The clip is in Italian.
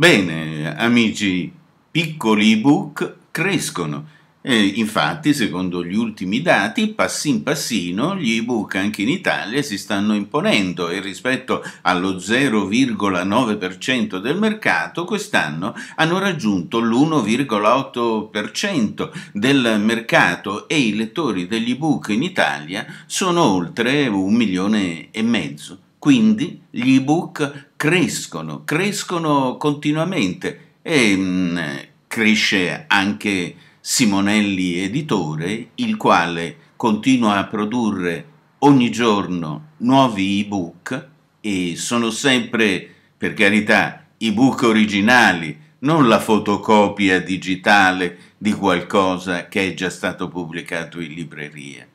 Bene, amici, piccoli ebook crescono. E infatti, secondo gli ultimi dati, passin passino gli ebook anche in Italia si stanno imponendo e rispetto allo 0,9% del mercato, quest'anno hanno raggiunto l'1,8% del mercato e i lettori degli ebook in Italia sono oltre un milione e mezzo. Quindi gli ebook crescono, crescono continuamente e mh, mm, cresce anche Simonelli Editore, il quale continua a produrre ogni giorno nuovi ebook e sono sempre, per carità, ebook originali, non la fotocopia digitale di qualcosa che è già stato pubblicato in libreria.